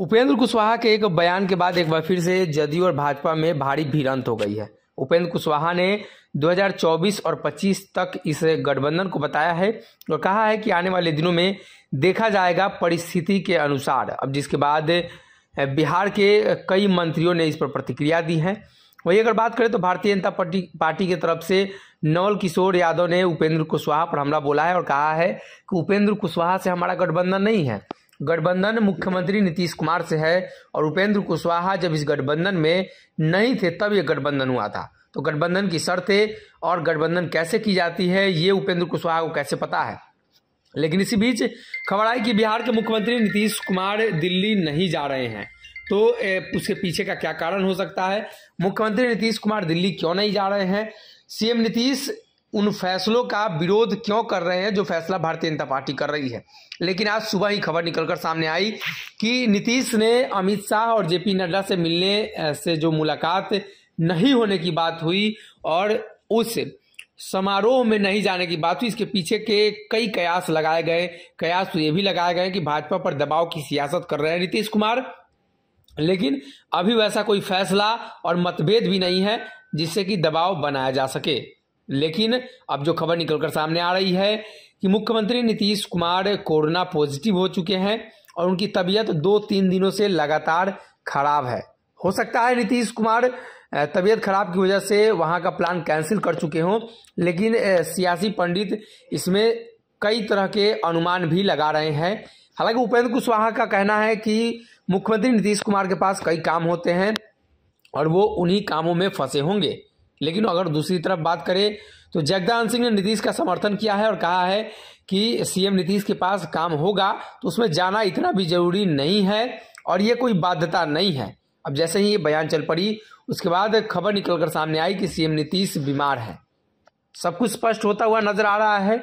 उपेंद्र कुशवाहा के एक बयान के बाद एक बार फिर से जदयू और भाजपा में भारी भिड़ंत हो गई है उपेंद्र कुशवाहा ने 2024 और 25 तक इस गठबंधन को बताया है और कहा है कि आने वाले दिनों में देखा जाएगा परिस्थिति के अनुसार अब जिसके बाद बिहार के कई मंत्रियों ने इस पर प्रतिक्रिया दी है वहीं अगर बात करें तो भारतीय जनता पार्टी पार्टी की तरफ से नवल किशोर यादव ने उपेंद्र कुशवाहा पर हमला बोला है और कहा है कि उपेंद्र कुशवाहा से हमारा गठबंधन नहीं है गठबंधन मुख्यमंत्री नीतीश कुमार से है और उपेंद्र कुशवाहा जब इस गठबंधन में नहीं थे तब ये गठबंधन हुआ था तो गठबंधन की शर्तें और गठबंधन कैसे की जाती है ये उपेंद्र कुशवाहा को कैसे पता है लेकिन इसी बीच खबर आई कि बिहार के मुख्यमंत्री नीतीश कुमार दिल्ली नहीं जा रहे हैं तो उसके पीछे का क्या कारण हो सकता है मुख्यमंत्री नीतीश कुमार दिल्ली क्यों नहीं जा रहे हैं सीएम नीतीश उन फैसलों का विरोध क्यों कर रहे हैं जो फैसला भारतीय जनता पार्टी कर रही है लेकिन आज सुबह ही खबर निकलकर सामने आई कि नीतीश ने अमित शाह और जेपी नड्डा से मिलने से जो मुलाकात नहीं होने की बात हुई और उस समारोह में नहीं जाने की बात हुई इसके पीछे के कई कयास लगाए गए कयास तो ये भी लगाए गए कि भाजपा पर दबाव की सियासत कर रहे हैं नीतीश कुमार लेकिन अभी वैसा कोई फैसला और मतभेद भी नहीं है जिससे कि दबाव बनाया जा सके लेकिन अब जो खबर निकलकर सामने आ रही है कि मुख्यमंत्री नीतीश कुमार कोरोना पॉजिटिव हो चुके हैं और उनकी तबीयत दो तीन दिनों से लगातार खराब है हो सकता है नीतीश कुमार तबीयत खराब की वजह से वहाँ का प्लान कैंसिल कर चुके हों लेकिन सियासी पंडित इसमें कई तरह के अनुमान भी लगा रहे हैं हालांकि उपेंद्र कुशवाहा का कहना है कि मुख्यमंत्री नीतीश कुमार के पास कई काम होते हैं और वो उन्हीं कामों में फंसे होंगे लेकिन अगर दूसरी तरफ बात करें तो जगदान सिंह ने नीतीश का समर्थन किया है और कहा है कि सीएम नीतीश के पास काम होगा तो उसमें जाना इतना भी जरूरी नहीं है और ये कोई बाध्यता नहीं है अब जैसे ही ये बयान चल पड़ी उसके बाद खबर निकलकर सामने आई कि सीएम नीतीश बीमार है सब कुछ स्पष्ट होता हुआ नजर आ रहा है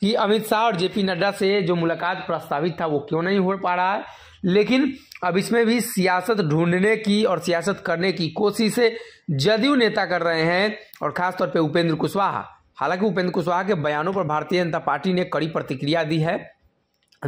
कि अमित शाह और जेपी नड्डा से जो मुलाकात प्रस्तावित था वो क्यों नहीं हो पा रहा है लेकिन अब इसमें भी सियासत ढूंढने की और सियासत करने की कोशिश जदयू नेता कर रहे हैं और खासतौर पर उपेंद्र कुशवाहा हालांकि उपेंद्र कुशवाहा के बयानों पर भारतीय जनता पार्टी ने कड़ी प्रतिक्रिया दी है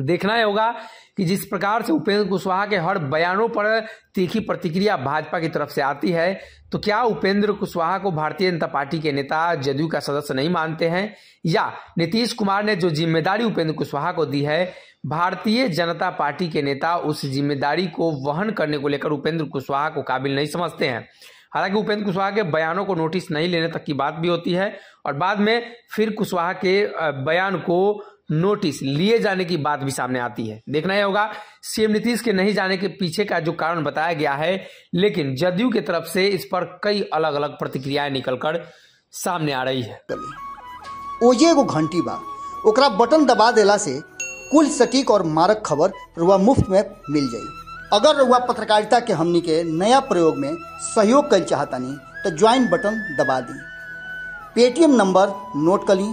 देखना ही होगा कि जिस प्रकार से उपेंद्र कुशवाहा के हर बयानों पर तीखी प्रतिक्रिया भाजपा की तरफ से आती है तो क्या उपेंद्र कुशवाहा को भारतीय जनता पार्टी के नेता जदयू का सदस्य नहीं मानते हैं या नीतीश कुमार ने जो जिम्मेदारी उपेंद्र कुशवाहा को दी है भारतीय जनता पार्टी के नेता उस जिम्मेदारी को वहन करने को लेकर उपेंद्र कुशवाहा को काबिल नहीं समझते हैं हालांकि उपेंद्र कुशवाहा के बयानों को नोटिस नहीं लेने तक की बात भी होती है और बाद में फिर कुशवाहा के बयान को नोटिस लिए जाने की बात भी सामने आती है देखना यह होगा सीएम नीतीश के नहीं जाने के पीछे का जो कारण बताया गया है लेकिन जदयू की तरफ से इस पर कई अलग अलग प्रतिक्रियाएं निकलकर सामने आ रही है ओजे घंटी बात ओकरा बटन दबा देला से कुल सटीक और मारक खबर रुआ मुफ्त में मिल जाये अगर रुआ पत्रकारिता के हमनी के नया प्रयोग में सहयोग कर नहीं तो ज्वाइन बटन दबा दी पेटीएम नंबर नोट कर ली